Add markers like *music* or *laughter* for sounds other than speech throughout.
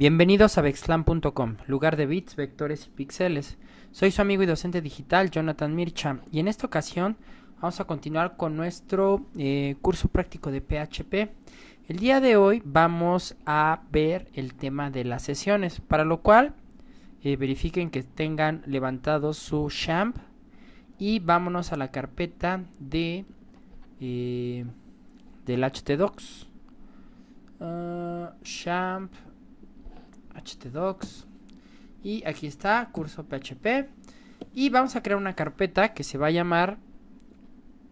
Bienvenidos a Vexlan.com, lugar de bits, vectores y píxeles. Soy su amigo y docente digital Jonathan Mircha y en esta ocasión vamos a continuar con nuestro eh, curso práctico de PHP. El día de hoy vamos a ver el tema de las sesiones, para lo cual eh, verifiquen que tengan levantado su champ y vámonos a la carpeta de eh, del htdocs. Uh, ah, htdocs y aquí está curso php y vamos a crear una carpeta que se va a llamar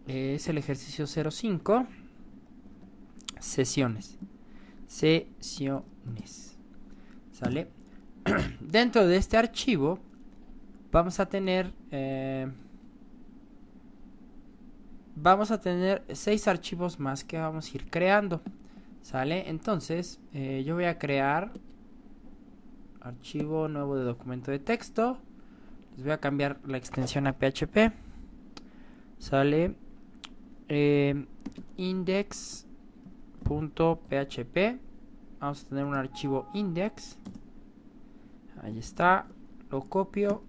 es el ejercicio 05 sesiones sesiones sale *clears throat* dentro de este archivo vamos a tener eh, vamos a tener seis archivos más que vamos a ir creando sale entonces eh, yo voy a crear archivo nuevo de documento de texto. Les voy a cambiar la extensión a PHP. Sale eh, index.php. Vamos a tener un archivo index. Ahí está. Lo copio.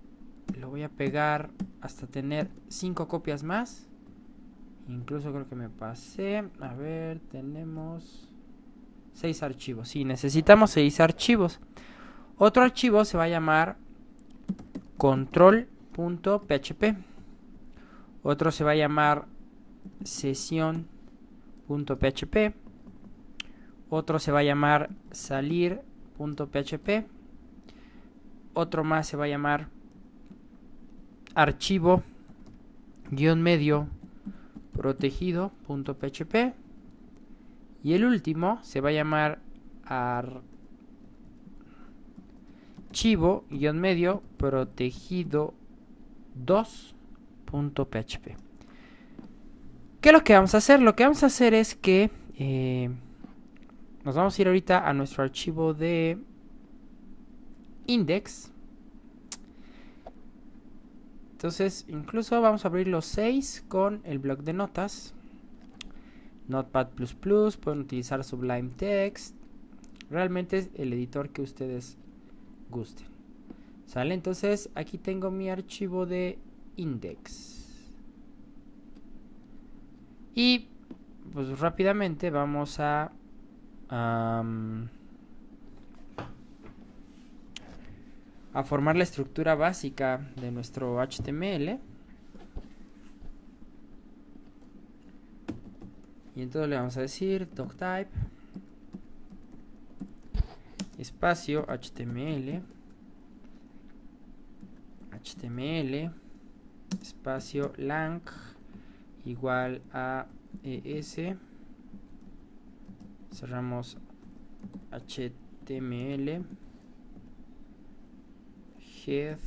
Lo voy a pegar hasta tener 5 copias más. Incluso creo que me pasé. A ver, tenemos 6 archivos. si necesitamos seis archivos. Otro archivo se va a llamar control.php. Otro se va a llamar sesión.php. Otro se va a llamar salir.php. Otro más se va a llamar archivo medio protegido.php. Y el último se va a llamar archivo archivo-medio protegido 2.php. ¿Qué es lo que vamos a hacer? Lo que vamos a hacer es que eh, nos vamos a ir ahorita a nuestro archivo de index. Entonces, incluso vamos a abrir los 6 con el bloc de notas. Notepad++, pueden utilizar Sublime Text. Realmente es el editor que ustedes gusten. ¿Sale? Entonces aquí tengo mi archivo de index. Y pues rápidamente vamos a... a formar la estructura básica de nuestro HTML. Y entonces le vamos a decir doctype espacio HTML HTML espacio lang igual a ES cerramos HTML head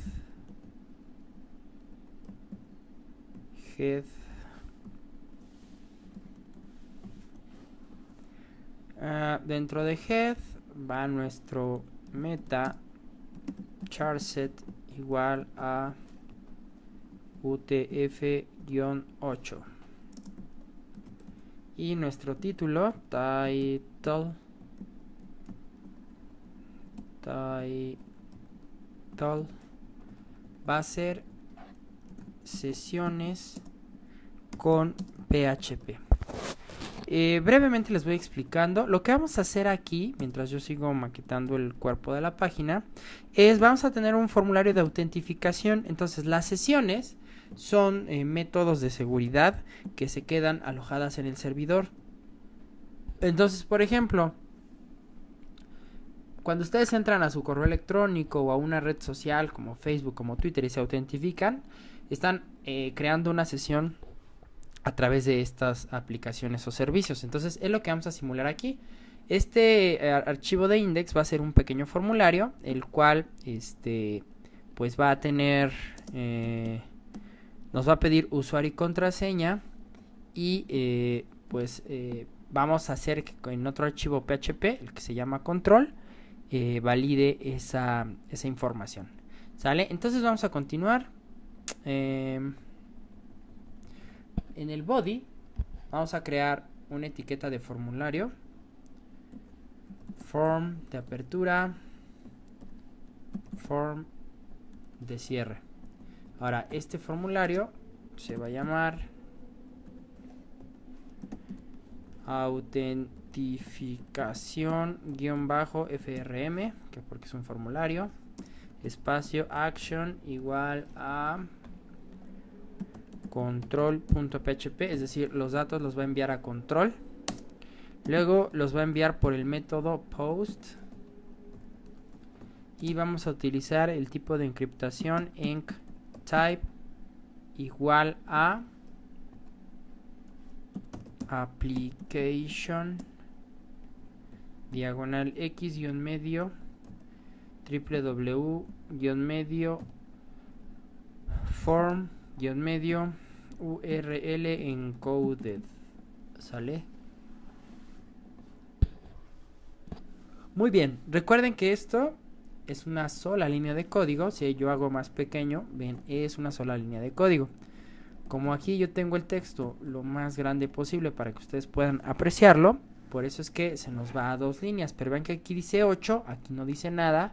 head ah, dentro de head va nuestro meta charset igual a utf-8 y nuestro título title title va a ser sesiones con php eh, brevemente les voy explicando. Lo que vamos a hacer aquí, mientras yo sigo maquetando el cuerpo de la página, es vamos a tener un formulario de autentificación. Entonces las sesiones son eh, métodos de seguridad que se quedan alojadas en el servidor. Entonces, por ejemplo, cuando ustedes entran a su correo electrónico o a una red social como Facebook, como Twitter y se autentifican, están eh, creando una sesión a través de estas aplicaciones o servicios. Entonces es lo que vamos a simular aquí. Este eh, archivo de index va a ser un pequeño formulario, el cual este, pues va a tener, eh, nos va a pedir usuario y contraseña y eh, pues vamos a hacer que en otro archivo PHP, el que se llama control, valide esa, esa, información. ¿Sale? Entonces vamos a continuar. Em, en el body vamos a crear una etiqueta de formulario. Form de apertura. Form de cierre. Ahora, este formulario se va a llamar autentificación-frm, que porque es un formulario, espacio action igual a control.php, es decir, los datos los va a enviar a control. Luego los va a enviar por el método post. Y vamos a utilizar el tipo de encriptación enc type igual a application diagonal x medio www medio form medio URL encoded. ¿Sale? Muy bien, recuerden que esto es una sola línea de código. Si yo hago más pequeño, ven, es una sola línea de código. Como aquí yo tengo el texto lo más grande posible para que ustedes puedan apreciarlo, por eso es que se nos va a dos líneas. Pero ven que aquí dice 8, aquí no dice nada,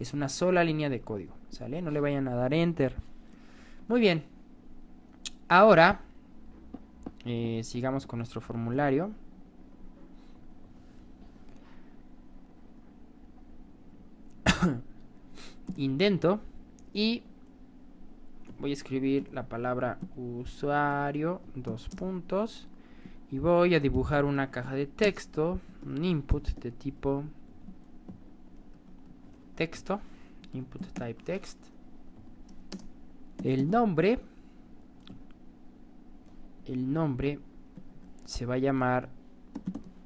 es una sola línea de código, ¿sale? No le vayan a dar enter. Muy bien, Ahora, eh, sigamos con nuestro formulario. *coughs* Indento y voy a escribir la palabra usuario, dos puntos, y voy a dibujar una caja de texto, un input de tipo texto, input type text, el nombre, el nombre se va a llamar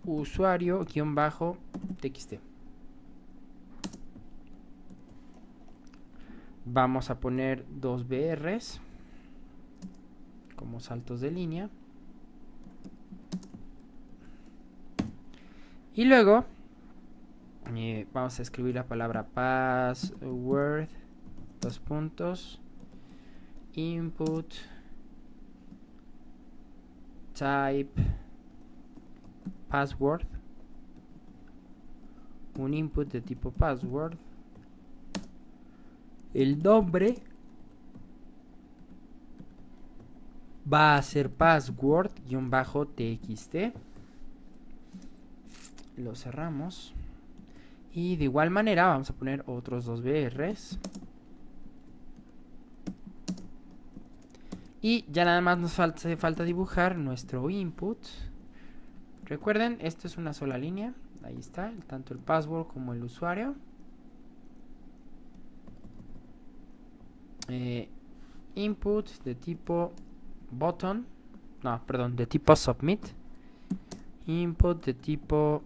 usuario-txt. Vamos a poner dos BRs como saltos de línea. Y luego eh, vamos a escribir la palabra password, dos puntos, input type password un input de tipo password el nombre va a ser password-txt lo cerramos y de igual manera vamos a poner otros dos BRs Y ya nada más nos falta, falta dibujar nuestro input. Recuerden, esto es una sola línea. Ahí está, tanto el password como el usuario. Eh, input de tipo button. No, perdón, de tipo submit. Input de tipo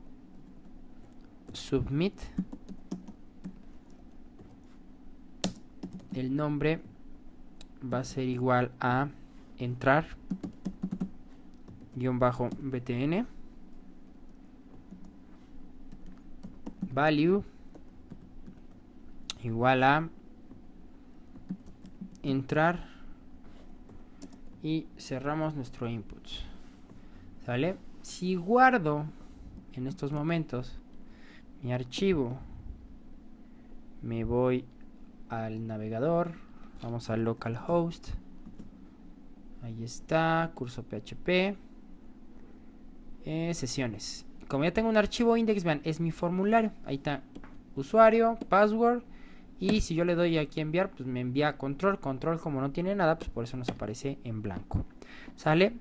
submit. El nombre va a ser igual a entrar guión bajo btn value igual a entrar y cerramos nuestro input sale si guardo en estos momentos mi archivo me voy al navegador Vamos a localhost. Ahí está, curso PHP. Eh, sesiones. Como ya tengo un archivo index, vean, es mi formulario. Ahí está, usuario, password. Y si yo le doy aquí enviar, pues me envía control. Control como no tiene nada, pues por eso nos aparece en blanco. ¿Sale?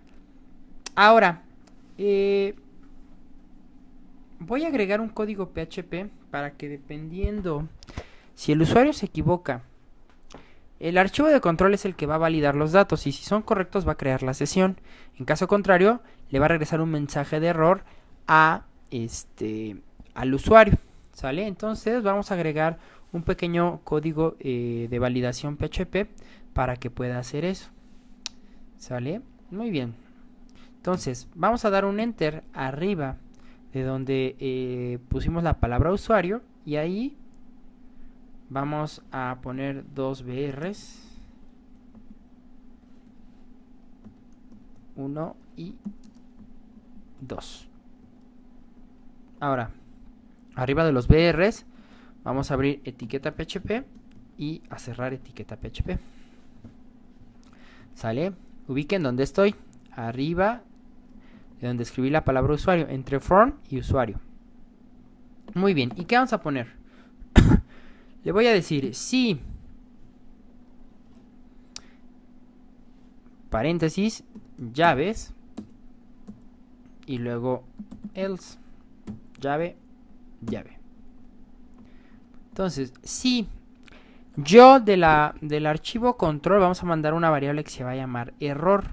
Ahora, eh, voy a agregar un código PHP para que dependiendo si el usuario se equivoca el archivo de control es el que va a validar los datos y si son correctos va a crear la sesión. En caso contrario, le va a regresar un mensaje de error a este al usuario, ¿sale? Entonces vamos a agregar un pequeño código eh, de validación PHP para que pueda hacer eso. ¿Sale? Muy bien. Entonces, vamos a dar un enter arriba de donde eh, pusimos la palabra usuario y ahí Vamos a poner dos BRs. Uno y dos. Ahora, arriba de los BRs, vamos a abrir etiqueta PHP y a cerrar etiqueta PHP. ¿Sale? Ubiquen donde estoy. Arriba de donde escribí la palabra usuario, entre form y usuario. Muy bien, ¿y qué vamos a poner? Le voy a decir sí, Paréntesis, llaves. Y luego else. Llave, llave. Entonces, si yo de la, del archivo control vamos a mandar una variable que se va a llamar error.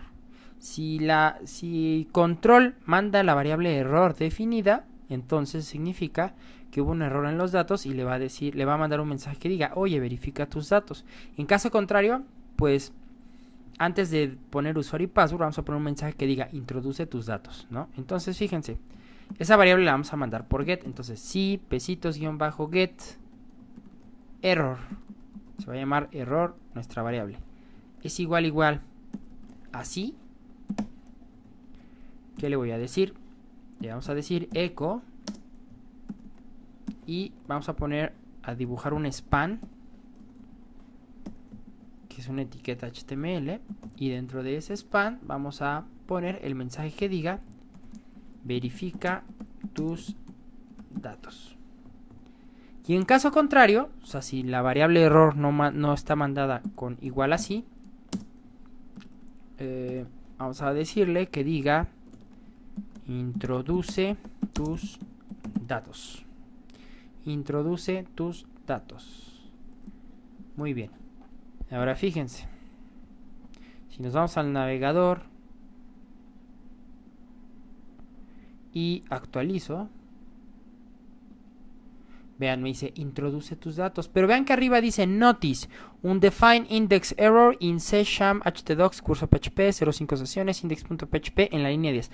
Si, la, si control manda la variable error definida, entonces significa que hubo un error en los datos y le va a decir, le va a mandar un mensaje que diga, oye, verifica tus datos. En caso contrario, pues antes de poner usuario y password, vamos a poner un mensaje que diga, introduce tus datos, ¿no? Entonces, fíjense, esa variable la vamos a mandar por get. Entonces, sí, pesitos guión bajo get error. Se va a llamar error nuestra variable. Es igual, igual. Así. ¿Qué le voy a decir? Le vamos a decir echo y vamos a poner a dibujar un span que es una etiqueta HTML y dentro de ese span vamos a poner el mensaje que diga verifica tus datos. Y en caso contrario, o sea, si la variable error no, está mandada con igual así, eh, vamos a decirle que diga introduce tus datos. Introduce tus datos. Muy bien. Ahora fíjense. Si nos vamos al navegador y actualizo, Vean, me dice introduce tus datos. Pero vean que arriba dice notice, un define index error in session htdocs curso php 05 sesiones index.php en la línea 10.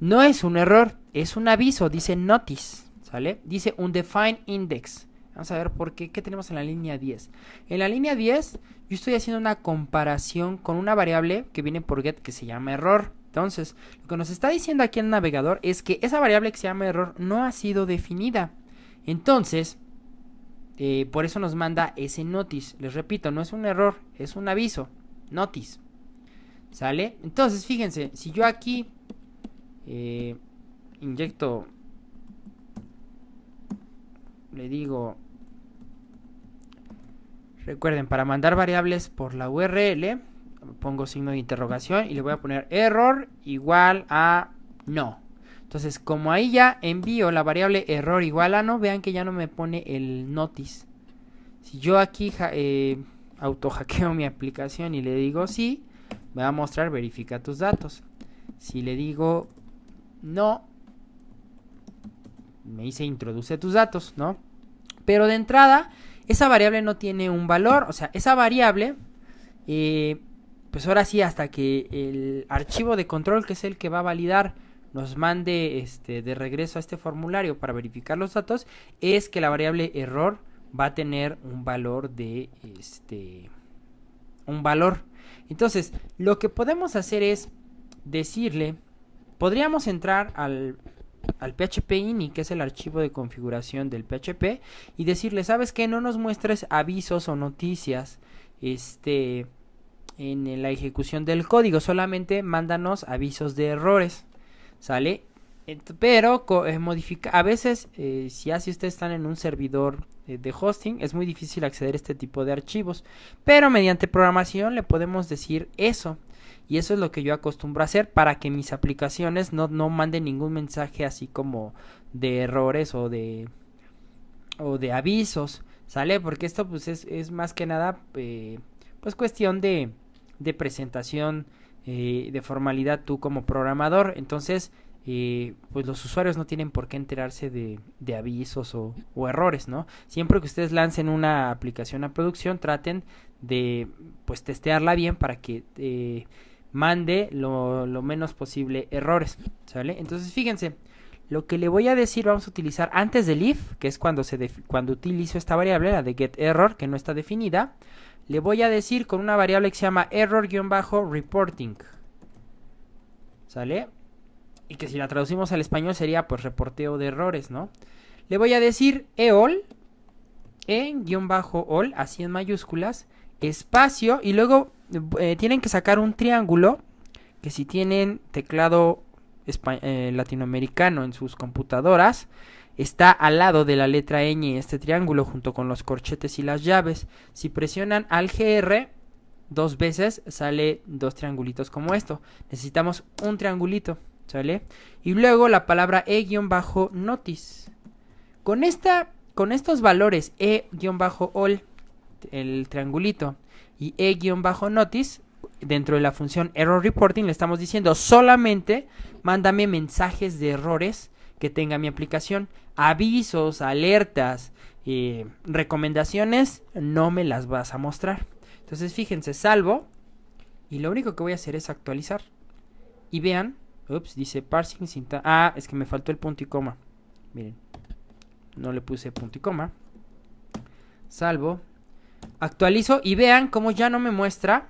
No es un error, es un aviso, dice notice. ¿Sale? Dice un define index. Vamos a ver por qué. ¿Qué tenemos en la línea 10? En la línea 10 yo estoy haciendo una comparación con una variable que viene por get que se llama error. Entonces, lo que nos está diciendo aquí el navegador es que esa variable que se llama error no ha sido definida. Entonces, eh, por eso nos manda ese notice. Les repito, no es un error, es un aviso. Notice. ¿Sale? Entonces, fíjense, si yo aquí eh, inyecto le digo, recuerden, para mandar variables por la URL, pongo signo de interrogación y le voy a poner error igual a no. Entonces, como ahí ya envío la variable error igual a no, vean que ya no me pone el notice. Si yo aquí eh, auto hackeo mi aplicación y le digo sí, me va a mostrar verifica tus datos. Si le digo no, me dice introduce tus datos, ¿no? Pero de entrada, esa variable no tiene un valor, o sea, esa variable, eh, pues ahora sí, hasta que el archivo de control, que es el que va a validar, nos mande este, de regreso a este formulario para verificar los datos, es que la variable error va a tener un valor de este un valor. Entonces, lo que podemos hacer es decirle, podríamos entrar al al PHP que es el archivo de configuración del PHP, y decirle, ¿sabes que No nos muestres avisos o noticias este, en la ejecución del código, solamente mándanos avisos de errores, ¿sale? Pero eh, modifica, a veces, eh, si así ustedes están en un servidor eh, de hosting, es muy difícil acceder a este tipo de archivos. Pero mediante programación le podemos decir eso. Y eso es lo que yo acostumbro a hacer para que mis aplicaciones no, no manden ningún mensaje así como de errores o de, o de avisos, ¿sale? Porque esto pues es, es más que nada eh, pues cuestión de, de presentación, eh, de formalidad tú como programador. Entonces, eh, pues los usuarios no tienen por qué enterarse de, de avisos o, o, errores, ¿no? Siempre que ustedes lancen una aplicación a producción, traten de pues testearla bien para que eh, mande lo, menos posible errores, ¿sale? Entonces fíjense, lo que le voy a decir vamos a utilizar antes del if, que es cuando, se cuando utilizo esta variable, la de getError, que no está definida, le voy a decir con una variable que se llama error-reporting, ¿sale? Y que si la traducimos al español sería pues reporteo de errores, ¿no? Le voy a decir eol, en bajo all, así en mayúsculas, espacio y luego eh, tienen que sacar un triángulo que si tienen teclado eh, latinoamericano en sus computadoras está al lado de la letra ñ este triángulo junto con los corchetes y las llaves. Si presionan al GR dos veces sale dos triangulitos como esto. Necesitamos un triangulito, ¿sale? Y luego la palabra e-notice. Con esta con estos valores e-all, el triangulito, y e-notice, dentro de la función error reporting le estamos diciendo solamente mándame mensajes de errores que tenga mi aplicación, avisos, alertas, eh, recomendaciones, no me las vas a mostrar. Entonces fíjense, salvo y lo único que voy a hacer es actualizar. Y vean, ups, dice parsing sin... Ah, es que me faltó el punto y coma. Miren no le puse punto y coma. Salvo. Actualizo y vean cómo ya no me muestra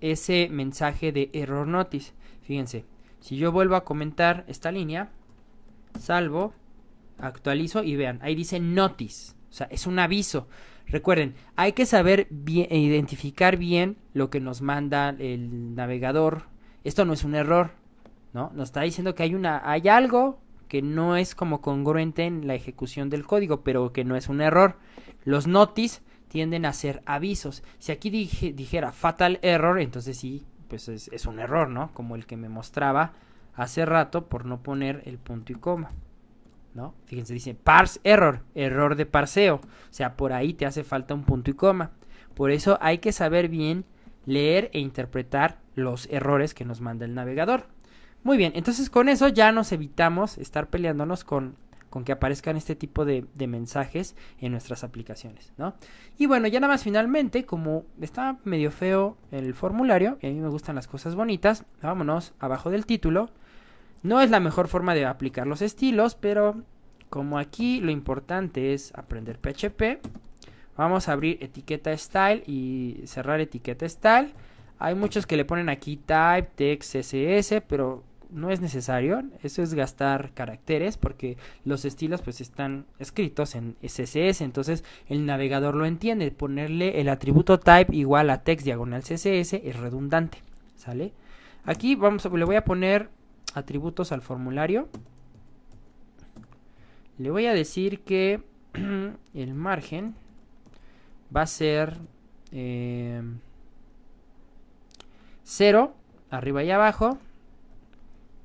ese mensaje de error notice. Fíjense, si yo vuelvo a comentar esta línea, salvo, actualizo y vean, ahí dice notice, o sea, es un aviso. Recuerden, hay que saber bien, identificar bien lo que nos manda el navegador. Esto no es un error, ¿no? Nos está diciendo que hay una hay algo que no es como congruente en la ejecución del código, pero que no es un error. Los notice tienden a ser avisos. Si aquí dijera fatal error, entonces sí, pues es, es un error, ¿no? Como el que me mostraba hace rato por no poner el punto y coma. ¿No? Fíjense, dice parse error, error de parseo. O sea, por ahí te hace falta un punto y coma. Por eso hay que saber bien leer e interpretar los errores que nos manda el navegador. Muy bien, entonces con eso ya nos evitamos estar peleándonos con, que aparezcan este tipo de, mensajes en nuestras aplicaciones, ¿no? Y bueno, ya nada más finalmente, como está medio feo el formulario, y a mí me gustan las cosas bonitas, vámonos abajo del título. No es la mejor forma de aplicar los estilos, pero como aquí lo importante es aprender PHP, vamos a abrir etiqueta style y cerrar etiqueta style hay muchos que le ponen aquí type, text, css, pero no es necesario. Eso es gastar caracteres porque los estilos pues están escritos en CSS. Entonces el navegador lo entiende. Ponerle el atributo type igual a text diagonal CSS es redundante. ¿Sale? Aquí vamos le voy a poner atributos al formulario. Le voy a decir que *clears throat* el margen va a ser... Eh, Cero, arriba y abajo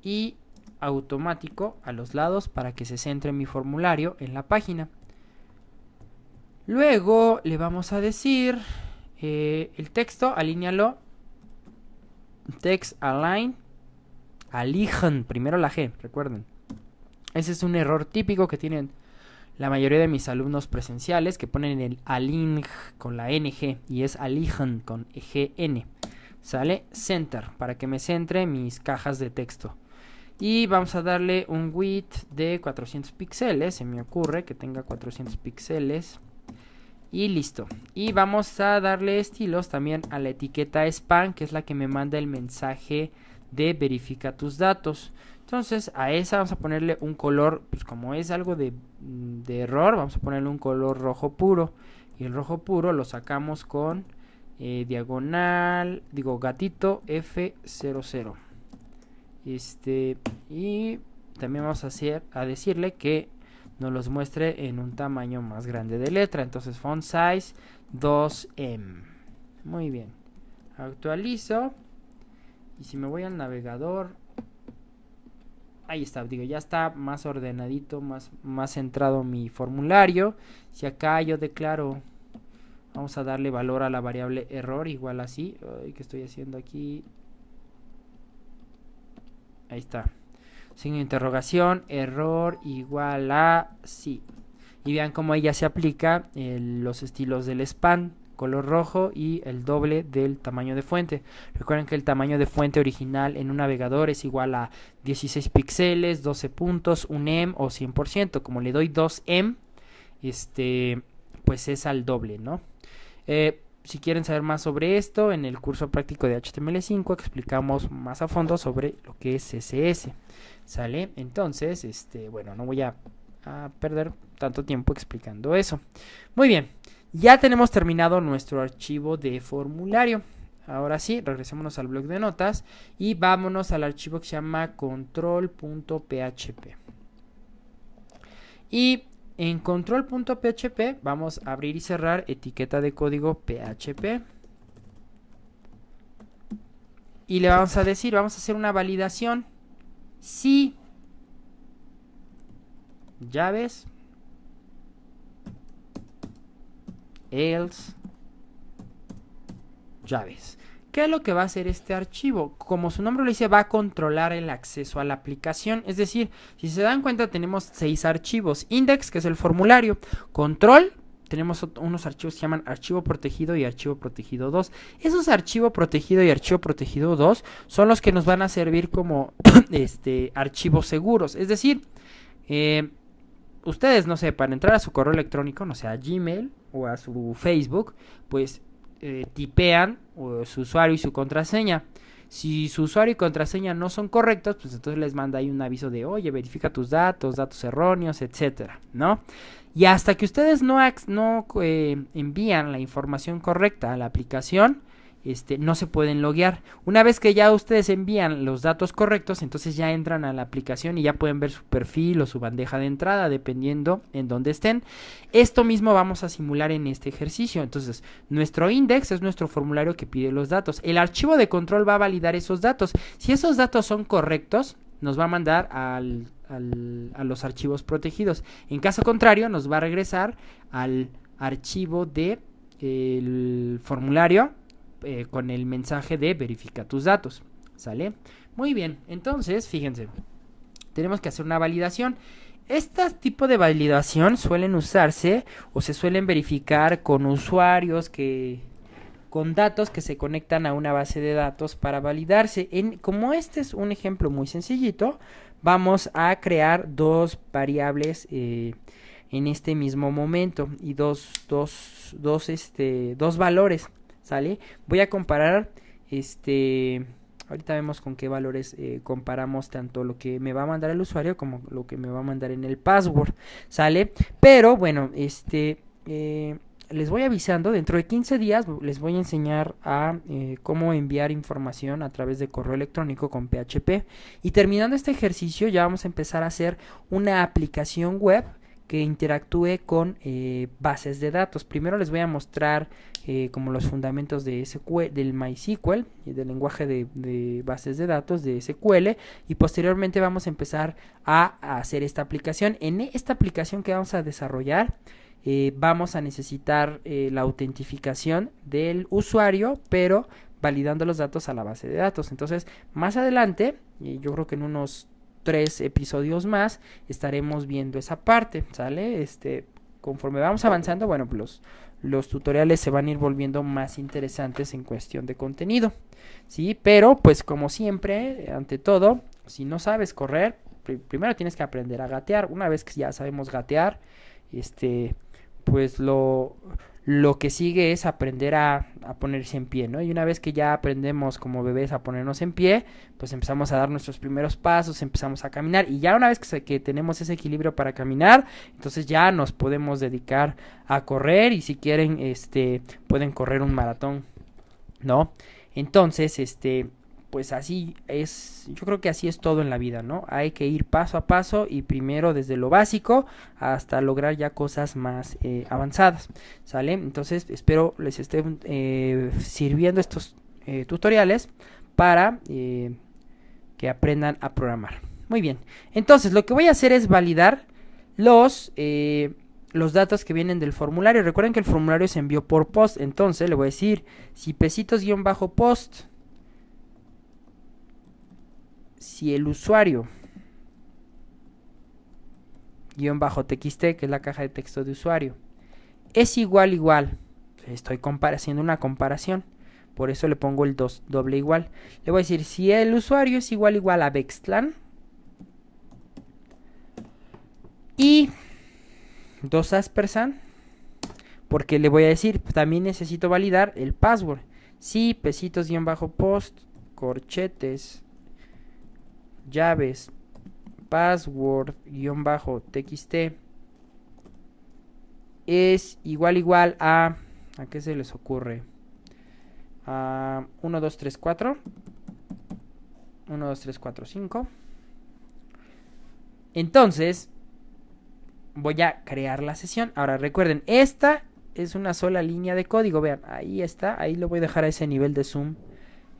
y automático a los lados para que se centre mi formulario en la página. Luego le vamos a decir eh, el texto, alíñalo, text align, alijan, primero la G, recuerden. Ese es un error típico que tienen la mayoría de mis alumnos presenciales que ponen el align con la NG y es alijan con e gn ¿Sale? Center, para que me centre mis cajas de texto. Y vamos a darle un width de 400 píxeles, se me ocurre que tenga 400 píxeles. Y listo. Y vamos a darle estilos también a la etiqueta spam, que es la que me manda el mensaje de verifica tus datos. Entonces a esa vamos a ponerle un color, pues como es algo de, de error, vamos a ponerle un color rojo puro. Y el rojo puro lo sacamos con eh, diagonal, digo gatito F00. Este, y también vamos a, hacer, a decirle que nos los muestre en un tamaño más grande de letra. Entonces, font size 2M. Muy bien. Actualizo. Y si me voy al navegador, ahí está, digo, ya está más ordenadito, más, más centrado mi formulario. Si acá yo declaro Vamos a darle valor a la variable error igual así. que ¿Qué estoy haciendo aquí? Ahí está. sin interrogación, error igual a sí. Y vean cómo ahí ya se aplica los estilos del span color rojo y el doble del tamaño de fuente. Recuerden que el tamaño de fuente original en un navegador es igual a 16 píxeles, 12 puntos, 1 M em o 100%. Como le doy 2 M, em, este, pues es al doble, ¿no? Eh, si quieren saber más sobre esto, en el curso práctico de HTML5 explicamos más a fondo sobre lo que es CSS. ¿Sale? Entonces, este, bueno, no voy a, a perder tanto tiempo explicando eso. Muy bien, ya tenemos terminado nuestro archivo de formulario. Ahora sí, regresémonos al blog de notas y vámonos al archivo que se llama control.php. Y en control.php vamos a abrir y cerrar etiqueta de código PHP. Y le vamos a decir, vamos a hacer una validación. Si llaves else llaves. ¿Qué es lo que va a hacer este archivo? Como su nombre lo dice, va a controlar el acceso a la aplicación. Es decir, si se dan cuenta, tenemos seis archivos. Index, que es el formulario. Control, tenemos unos archivos que se llaman archivo protegido y archivo protegido 2. Esos archivo protegido y archivo protegido 2 son los que nos van a servir como *coughs* este, archivos seguros. Es decir, eh, ustedes, no sé, para entrar a su correo electrónico, no sea a Gmail o a su Facebook, pues eh, tipean su usuario y su contraseña. Si su usuario y contraseña no son correctos, pues entonces les manda ahí un aviso de, oye, verifica tus datos, datos erróneos, etcétera, ¿no? Y hasta que ustedes no, no eh, envían la información correcta a la aplicación, este, no se pueden loguear. Una vez que ya ustedes envían los datos correctos, entonces ya entran a la aplicación y ya pueden ver su perfil o su bandeja de entrada, dependiendo en dónde estén. Esto mismo vamos a simular en este ejercicio. Entonces, nuestro index es nuestro formulario que pide los datos. El archivo de control va a validar esos datos. Si esos datos son correctos, nos va a mandar a los archivos protegidos. En caso contrario, nos va a regresar al archivo de el formulario eh, con el mensaje de verifica tus datos. ¿Sale? Muy bien, entonces fíjense, tenemos que hacer una validación. Este tipo de validación suelen usarse o se suelen verificar con usuarios que con datos que se conectan a una base de datos para validarse. En, como este es un ejemplo muy sencillito, vamos a crear dos variables eh, en este mismo momento y dos, dos, dos, este, dos valores. ¿Sale? Voy a comparar, este, ahorita vemos con qué valores eh, comparamos tanto lo que me va a mandar el usuario como lo que me va a mandar en el password, ¿sale? Pero bueno, este, eh, les voy avisando, dentro de 15 días les voy a enseñar a eh, cómo enviar información a través de correo electrónico con PHP. Y terminando este ejercicio ya vamos a empezar a hacer una aplicación web que interactúe con bases de datos. Primero les voy a mostrar eh, como los fundamentos de SQL, del MySQL, del lenguaje de, bases de datos de SQL, y posteriormente vamos a empezar a, hacer esta aplicación. En esta aplicación que vamos a desarrollar, eh, vamos a necesitar eh, la autentificación del usuario, pero validando los datos a la base de datos. Entonces, más adelante, yo creo que en unos tres episodios más estaremos viendo esa parte, ¿sale? Este, conforme vamos avanzando, bueno, pues los, los tutoriales se van a ir volviendo más interesantes en cuestión de contenido. Sí, pero pues como siempre, ante todo, si no sabes correr, primero tienes que aprender a gatear. Una vez que ya sabemos gatear, este, pues lo lo que sigue es aprender a, ponerse en pie, ¿no? Y una vez que ya aprendemos como bebés a ponernos en pie, pues empezamos a dar nuestros primeros pasos, empezamos a caminar y ya una vez que, que tenemos ese equilibrio para caminar, entonces ya nos podemos dedicar a correr y si quieren, este, pueden correr un maratón, ¿no? Entonces, este, pues así es, yo creo que así es todo en la vida, ¿no? Hay que ir paso a paso y primero desde lo básico hasta lograr ya cosas más eh, avanzadas, ¿sale? Entonces espero les estén eh, sirviendo estos eh, tutoriales para que aprendan a programar. Muy bien, entonces lo que voy a hacer es validar los los datos que vienen del formulario. Recuerden que el formulario se envió por post. Entonces le voy a decir si pesitos post si el usuario guión bajo txt, que es la caja de texto de usuario, es igual igual, estoy haciendo una comparación, por eso le pongo el dos, doble igual. Le voy a decir, si el usuario es igual igual a Bextlan y dos aspersan, porque le voy a decir, también necesito validar el password. Si pesitos guión bajo post, corchetes llaves password-txt es igual igual a a qué se les ocurre a 1 2 3 4 1 2 3 4 5 entonces voy a crear la sesión ahora recuerden esta es una sola línea de código vean ahí está ahí lo voy a dejar a ese nivel de zoom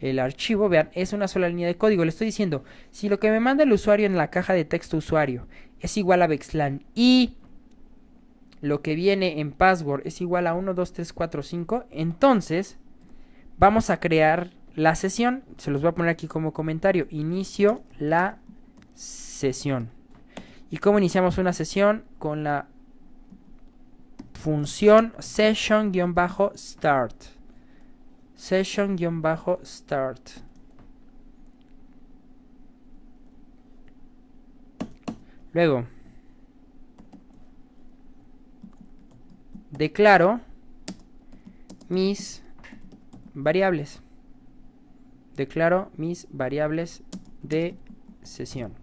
el archivo, vean, es una sola línea de código. Le estoy diciendo, si lo que me manda el usuario en la caja de texto usuario es igual a Bexlan y lo que viene en password es igual a 1, 2, 3, 4, 5, entonces vamos a crear la sesión. Se los voy a poner aquí como comentario. Inicio la sesión. ¿Y cómo iniciamos una sesión? Con la función session-start session-start. Luego, declaro mis variables. Declaro mis variables de sesión.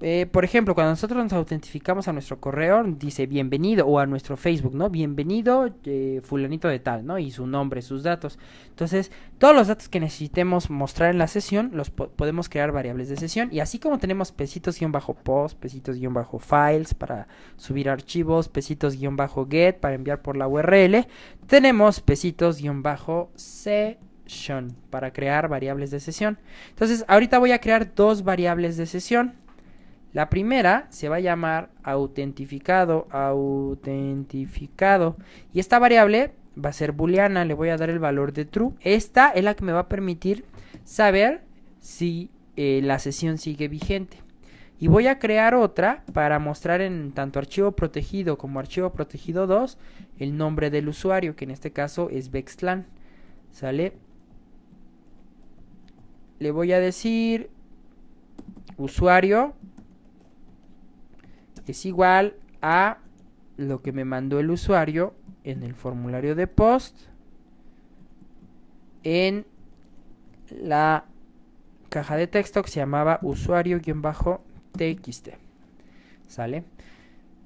Eh, por ejemplo, cuando nosotros nos autentificamos a nuestro correo, dice bienvenido o a nuestro Facebook, ¿no? Bienvenido eh, fulanito de tal, ¿no? Y su nombre, sus datos. Entonces, todos los datos que necesitemos mostrar en la sesión, los podemos crear variables de sesión. Y así como tenemos pesitos-post, pesitos-files para subir archivos, pesitos-get para enviar por la URL, tenemos pesitos session para crear variables de sesión. Entonces, ahorita voy a crear dos variables de sesión la primera se va a llamar autentificado, autentificado. Y esta variable va a ser booleana, le voy a dar el valor de true. Esta es la que me va a permitir saber si eh, la sesión sigue vigente. Y voy a crear otra para mostrar en tanto archivo protegido como archivo protegido 2 el nombre del usuario, que en este caso es vexlan ¿Sale? Le voy a decir usuario es igual a lo que me mandó el usuario en el formulario de post en la caja de texto que se llamaba usuario-txt. ¿Sale?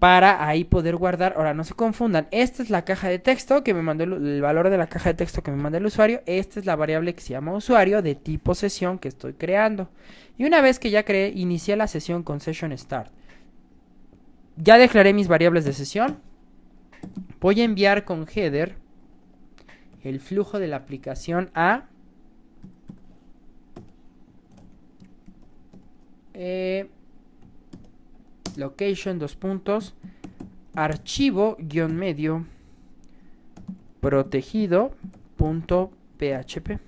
Para ahí poder guardar. Ahora, no se confundan. Esta es la caja de texto que me mandó el, valor de la caja de texto que me mandó el usuario. Esta es la variable que se llama usuario de tipo sesión que estoy creando. Y una vez que ya creé, inicié la sesión con session start. Ya declaré mis variables de sesión. Voy a enviar con header el flujo de la aplicación a eh, location dos puntos archivo medio protegido php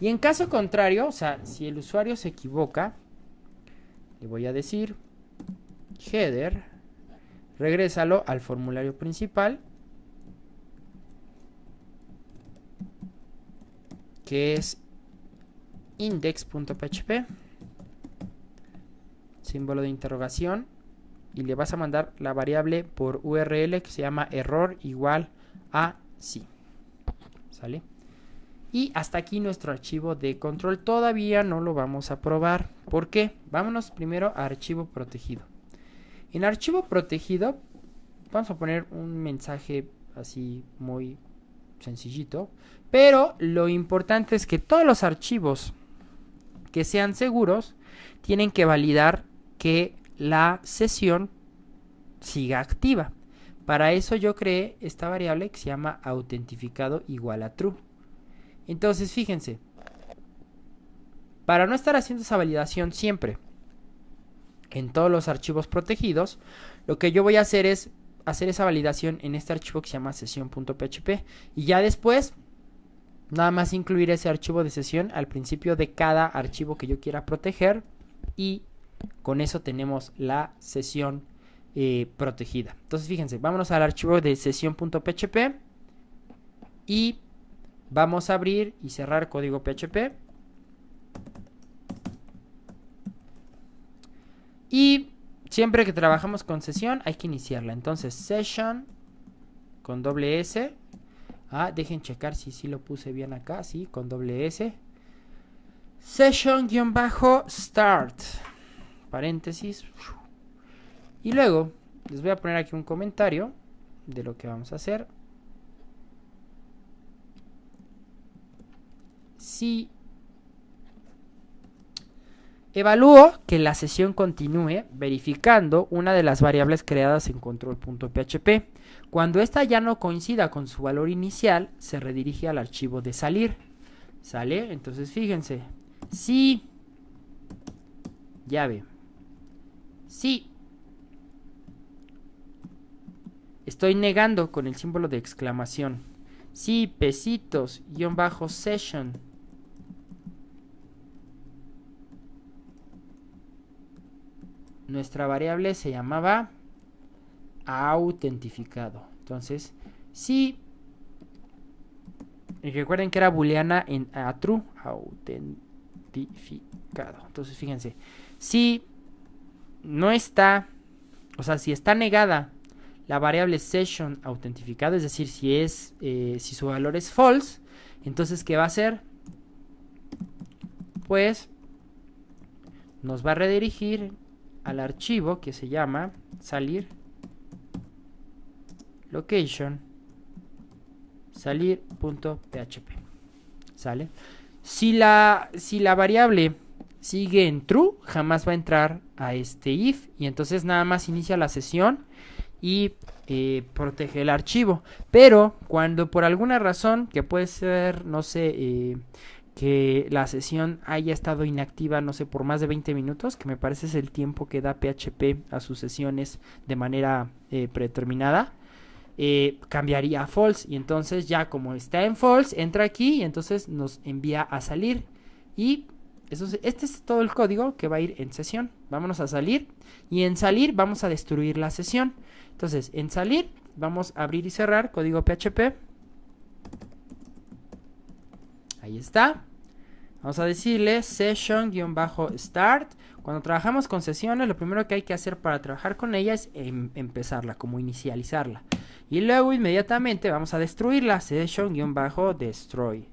y en caso contrario o sea si el usuario se equivoca le voy a decir header, regrésalo al formulario principal, que es index.php, símbolo de interrogación, y le vas a mandar la variable por URL que se llama error igual a sí. ¿Sale? Y hasta aquí nuestro archivo de control. Todavía no lo vamos a probar. ¿Por qué? Vámonos primero a archivo protegido. En archivo protegido, vamos a poner un mensaje así muy sencillito. Pero lo importante es que todos los archivos que sean seguros tienen que validar que la sesión siga activa. Para eso yo creé esta variable que se llama autentificado igual a true. Entonces, fíjense, para no estar haciendo esa validación siempre, en todos los archivos protegidos, lo que yo voy a hacer es hacer esa validación en este archivo que se llama sesión.php y ya después nada más incluir ese archivo de sesión al principio de cada archivo que yo quiera proteger y con eso tenemos la sesión eh, protegida. Entonces fíjense, vámonos al archivo de sesión.php y vamos a abrir y cerrar código PHP Y siempre que trabajamos con sesión hay que iniciarla. Entonces, session con doble S. Ah, dejen checar si sí lo puse bien acá, sí, con doble S. Session-start. Paréntesis. Y luego les voy a poner aquí un comentario de lo que vamos a hacer. Si Evalúo que la sesión continúe verificando una de las variables creadas en control.php. Cuando esta ya no coincida con su valor inicial, se redirige al archivo de salir. ¿Sale? Entonces fíjense. Sí. Llave. Sí. Estoy negando con el símbolo de exclamación. Sí, pesitos, bajo, session. nuestra variable se llamaba autentificado. Entonces, si recuerden que era booleana en a true, autentificado. Entonces, fíjense, si no está, o sea, si está negada la variable session autentificado, es decir, si es, eh, si su valor es false, entonces, ¿qué va a hacer? Pues, nos va a redirigir al archivo que se llama salir location salir.php. ¿Sale? Si la, si la variable sigue en true, jamás va a entrar a este if y entonces nada más inicia la sesión y eh, protege el archivo. Pero cuando por alguna razón, que puede ser, no sé, eh, que la sesión haya estado inactiva, no sé, por más de 20 minutos, que me parece es el tiempo que da PHP a sus sesiones de manera eh, predeterminada, eh, cambiaría a false. Y entonces ya como está en false, entra aquí y entonces nos envía a salir. Y eso, este es todo el código que va a ir en sesión. Vámonos a salir y en salir vamos a destruir la sesión. Entonces, en salir vamos a abrir y cerrar código PHP Ahí está. Vamos a decirle session-start. Cuando trabajamos con sesiones, lo primero que hay que hacer para trabajar con ella es em, empezarla, como inicializarla. Y luego inmediatamente vamos a destruirla, session-destroy.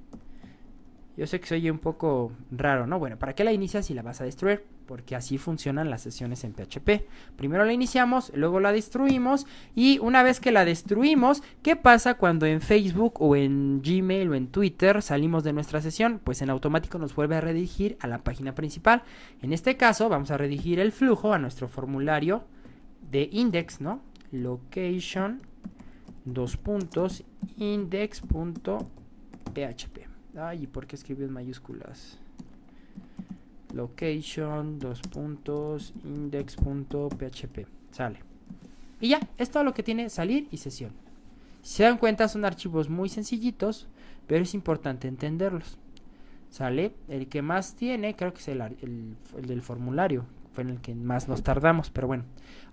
Yo sé que soy un poco raro, ¿no? Bueno, ¿para qué la inicias si la vas a destruir? porque así funcionan las sesiones en PHP. Primero la iniciamos, luego la destruimos y una vez que la destruimos, ¿qué pasa cuando en Facebook o en Gmail o en Twitter salimos de nuestra sesión? Pues en automático nos vuelve a redirigir a la página principal. En este caso vamos a redirigir el flujo a nuestro formulario de index, ¿no? Location dos puntos index.php. Ay, ¿y por qué escribí en mayúsculas? location, dos puntos, index.php. Sale. Y ya, es todo lo que tiene salir y sesión. Si se dan cuenta, son archivos muy sencillitos, pero es importante entenderlos. Sale. El que más tiene, creo que es el, del formulario. Fue en el que más nos tardamos, pero bueno.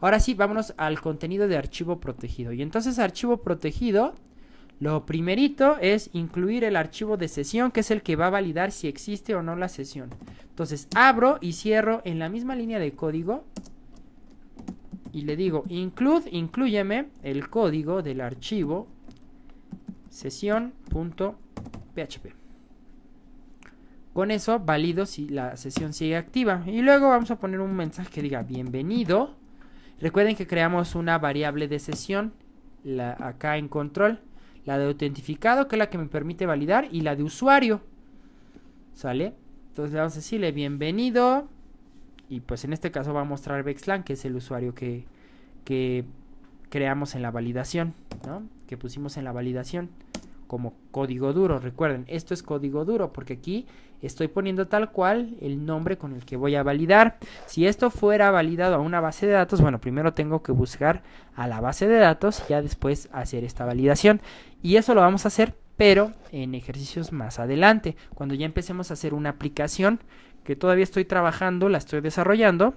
Ahora sí, vámonos al contenido de archivo protegido. Y entonces archivo protegido lo primerito es incluir el archivo de sesión, que es el que va a validar si existe o no la sesión. Entonces abro y cierro en la misma línea de código y le digo include, incluyeme el código del archivo sesión.php. Con eso valido si la sesión sigue activa. Y luego vamos a poner un mensaje que diga bienvenido. Recuerden que creamos una variable de sesión la, acá en control la de autentificado, que es la que me permite validar, y la de usuario. ¿Sale? Entonces le vamos a decirle bienvenido. Y pues en este caso va a mostrar Bexlan, que es el usuario que, que creamos en la validación, ¿no? Que pusimos en la validación como código duro. Recuerden, esto es código duro porque aquí estoy poniendo tal cual el nombre con el que voy a validar. Si esto fuera validado a una base de datos, bueno, primero tengo que buscar a la base de datos y ya después hacer esta validación. Y eso lo vamos a hacer, pero en ejercicios más adelante, cuando ya empecemos a hacer una aplicación que todavía estoy trabajando, la estoy desarrollando,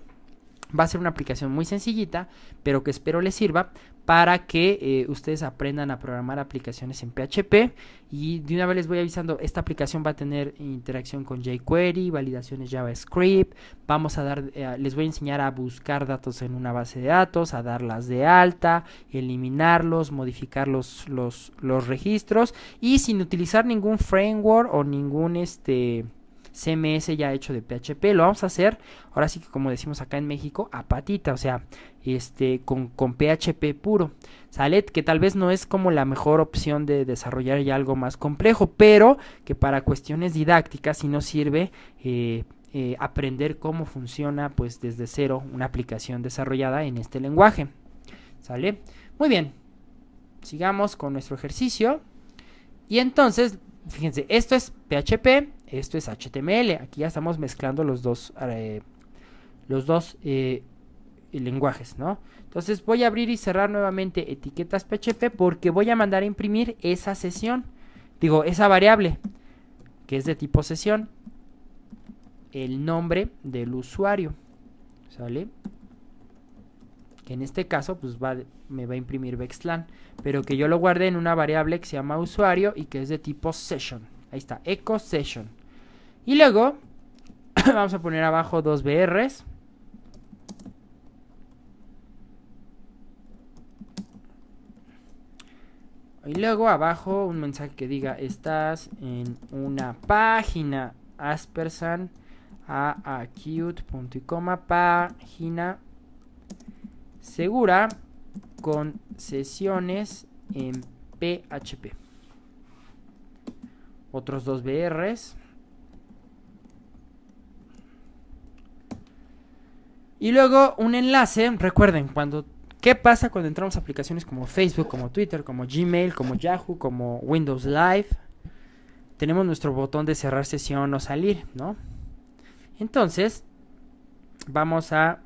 Va a ser una aplicación muy sencillita, pero que espero les sirva para que eh, ustedes aprendan a programar aplicaciones en PHP. Y de una vez les voy avisando, esta aplicación va a tener interacción con jQuery, validaciones JavaScript. Vamos a dar, eh, les voy a enseñar a buscar datos en una base de datos, a darlas de alta, eliminarlos, modificar los, los, los registros y sin utilizar ningún framework o ningún este CMS ya hecho de PHP. Lo vamos a hacer, ahora sí que como decimos acá en México, a patita, o sea, este, con, PHP puro. Sale que tal vez no es como la mejor opción de desarrollar ya algo más complejo, pero que para cuestiones didácticas sí nos sirve. Eh, eh, aprender cómo funciona pues desde cero una aplicación desarrollada en este lenguaje. ¿Sale? Muy bien. Sigamos con nuestro ejercicio. Y entonces, fíjense, esto es PHP esto es HTML. Aquí ya estamos mezclando los dos, eh, los dos eh, lenguajes, ¿no? Entonces voy a abrir y cerrar nuevamente etiquetas PHP porque voy a mandar a imprimir esa sesión. Digo, esa variable que es de tipo sesión. El nombre del usuario. ¿Sale? Que en este caso pues me va a imprimir Vexlan. Pero que yo lo guarde en una variable que se llama usuario y que es de tipo session. Ahí está, echo session. Y luego *coughs* vamos a poner abajo dos BRs. Y luego abajo un mensaje que diga estás en una página Aspersan a página segura con sesiones en PHP. Otros dos BRs. Y luego un enlace, recuerden, cuando ¿Qué pasa cuando entramos a aplicaciones como Facebook, como Twitter, como Gmail, como Yahoo, como Windows Live? Tenemos nuestro botón de cerrar sesión o salir, ¿no? Entonces, vamos a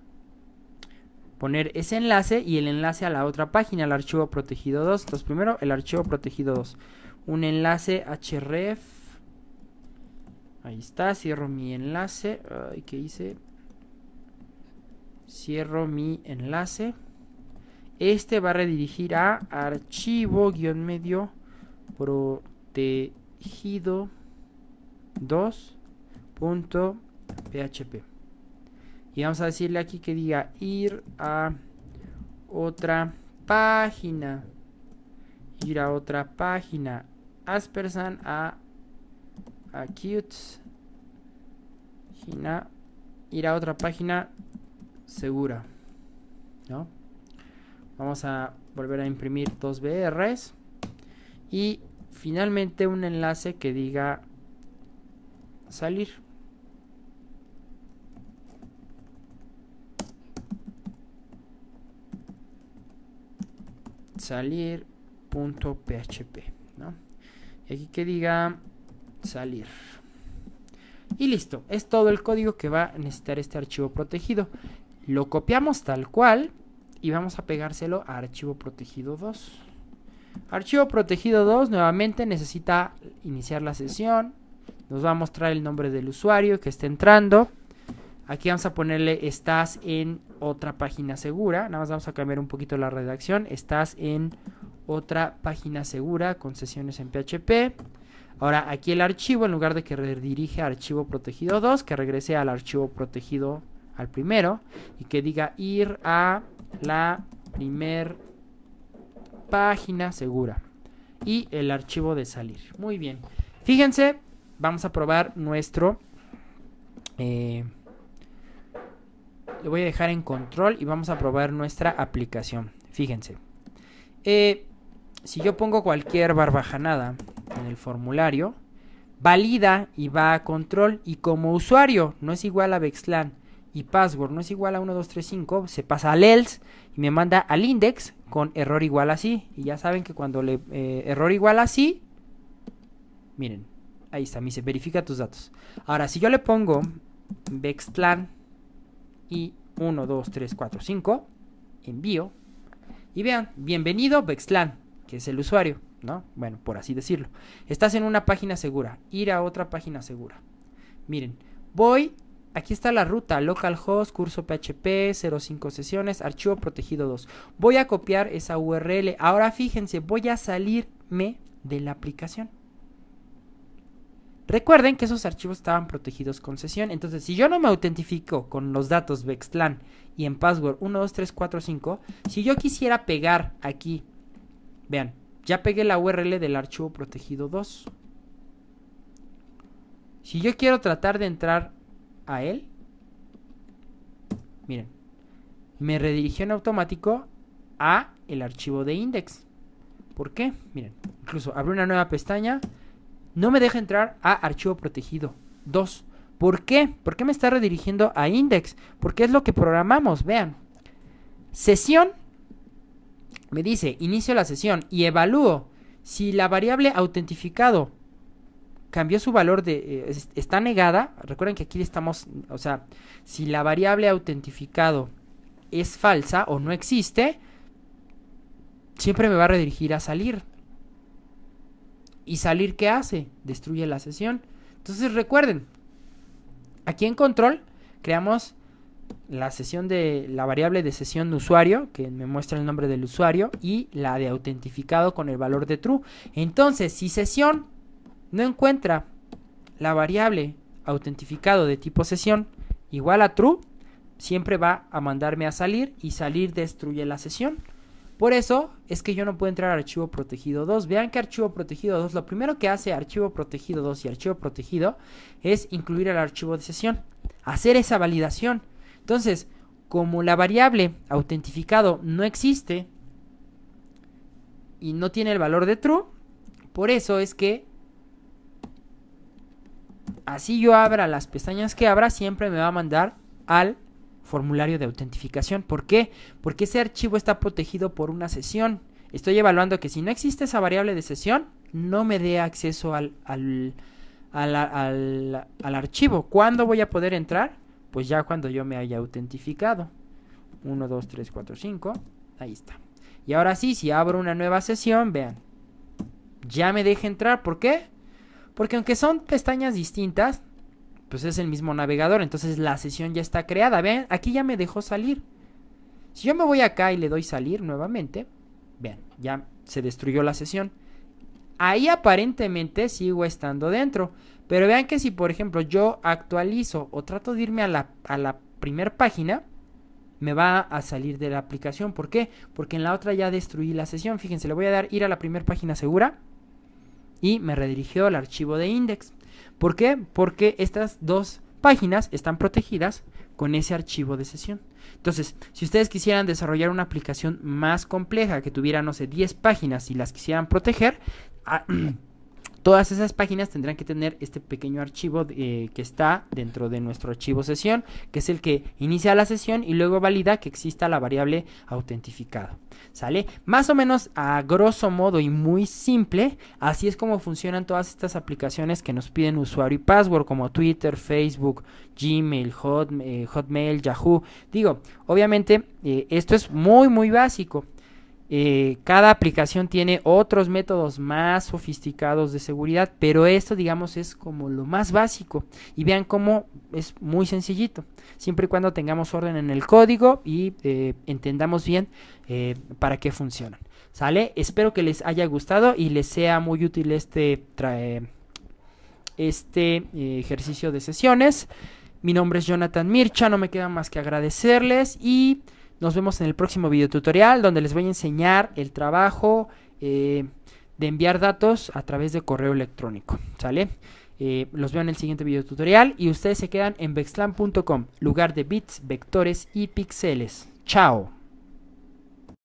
poner ese enlace y el enlace a la otra página, al archivo protegido 2. Entonces, primero el archivo protegido 2. Un enlace href. Ahí está, cierro mi enlace. Ay, ¿qué hice? Cierro mi enlace. Este va a redirigir a archivo-medio protegido 2.php. Y vamos a decirle aquí que diga ir a otra página. Ir a otra página. Aspersan a acute. Ir a otra página segura. ¿no? Vamos a volver a imprimir dos BRs. Y finalmente un enlace que diga salir. salir.php ¿no? y aquí que diga salir y listo es todo el código que va a necesitar este archivo protegido lo copiamos tal cual y vamos a pegárselo a archivo protegido 2. Archivo protegido 2 nuevamente necesita iniciar la sesión. Nos va a mostrar el nombre del usuario que está entrando. Aquí vamos a ponerle estás en otra página segura. Nada más vamos a cambiar un poquito la redacción. Estás en otra página segura con sesiones en PHP. Ahora aquí el archivo, en lugar de que redirige a archivo protegido 2, que regrese al archivo protegido 2 al primero y que diga ir a la primer página segura y el archivo de salir. Muy bien. Fíjense, vamos a probar nuestro... Eh, Le voy a dejar en control y vamos a probar nuestra aplicación. Fíjense. Eh, si yo pongo cualquier barbajanada en el formulario, valida y va a control. Y como usuario, no es igual a vexlan y password no es igual a 1235, se pasa al else y me manda al index con error igual a sí. Y ya saben que cuando le eh, error igual a sí, miren, ahí está, me dice verifica tus datos. Ahora, si yo le pongo Bextlan y 1, 2, envío y vean, bienvenido Bextlan, que es el usuario, ¿no? Bueno, por así decirlo. Estás en una página segura, ir a otra página segura. Miren, voy Aquí está la ruta, localhost, curso PHP, 05 sesiones, archivo protegido 2. Voy a copiar esa URL. Ahora fíjense, voy a salirme de la aplicación. Recuerden que esos archivos estaban protegidos con sesión. Entonces, si yo no me autentifico con los datos Vextlan y en password 12345, si yo quisiera pegar aquí, vean, ya pegué la URL del archivo protegido 2. Si yo quiero tratar de entrar a él, miren, me redirigió en automático a el archivo de index. ¿Por qué? Miren, incluso abro una nueva pestaña, no me deja entrar a archivo protegido 2. ¿Por qué? ¿Por qué me está redirigiendo a index? Porque es lo que programamos, vean. Sesión me dice, inicio la sesión y evalúo si la variable autentificado cambió su valor de... Eh, está negada. Recuerden que aquí estamos... O sea, si la variable autentificado es falsa o no existe, siempre me va a redirigir a salir. ¿Y salir qué hace? Destruye la sesión. Entonces recuerden, aquí en control creamos la sesión de la variable de sesión de usuario que me muestra el nombre del usuario y la de autentificado con el valor de true. Entonces, si sesión no encuentra la variable autentificado de tipo sesión igual a true, siempre va a mandarme a salir y salir destruye la sesión. Por eso es que yo no puedo entrar a archivo protegido 2. Vean que archivo protegido 2, lo primero que hace archivo protegido 2 y archivo protegido es incluir el archivo de sesión, hacer esa validación. Entonces, como la variable autentificado no existe y no tiene el valor de true, por eso es que así yo abra las pestañas que abra, siempre me va a mandar al formulario de autentificación. ¿Por qué? Porque ese archivo está protegido por una sesión. Estoy evaluando que si no existe esa variable de sesión, no me dé acceso al, al, archivo. ¿Cuándo voy a poder entrar? Pues ya cuando yo me haya autentificado. 1, 2, 3, 4, 5. Ahí está. Y ahora sí, si abro una nueva sesión, vean. Ya me deja entrar. ¿Por qué? Porque aunque son pestañas distintas, pues es el mismo navegador. Entonces la sesión ya está creada. Vean, aquí ya me dejó salir. Si yo me voy acá y le doy salir nuevamente, vean, ya se destruyó la sesión. Ahí aparentemente sigo estando dentro. Pero vean que si, por ejemplo, yo actualizo o trato de irme a la, a la primera página, me va a salir de la aplicación. ¿Por qué? Porque en la otra ya destruí la sesión. Fíjense, le voy a dar ir a la primera página segura y me redirigió al archivo de index. ¿Por qué? Porque estas dos páginas están protegidas con ese archivo de sesión. Entonces, si ustedes quisieran desarrollar una aplicación más compleja que tuviera, no sé, 10 páginas y las quisieran proteger, ah, *clears throat* Todas esas páginas tendrán que tener este pequeño archivo eh, que está dentro de nuestro archivo sesión, que es el que inicia la sesión y luego valida que exista la variable autentificado. ¿Sale? Más o menos a grosso modo y muy simple, así es como funcionan todas estas aplicaciones que nos piden usuario y password, como Twitter, Facebook, Gmail, eh, Hotmail, Yahoo. Digo, obviamente eh, esto es muy, muy básico. Eh, cada aplicación tiene otros métodos más sofisticados de seguridad, pero esto digamos es como lo más básico. Y vean cómo es muy sencillito, siempre y cuando tengamos orden en el código y eh, entendamos bien eh, para qué funcionan. ¿Sale? Espero que les haya gustado y les sea muy útil este, este ejercicio de sesiones. Mi nombre es Jonathan Mircha, no me queda más que agradecerles y... Nos vemos en el próximo video tutorial donde les voy a enseñar el trabajo eh, de enviar datos a través de correo electrónico. ¿Sale? Eh, los veo en el siguiente video tutorial y ustedes se quedan en vexlan.com, lugar de bits, vectores y píxeles. Chao.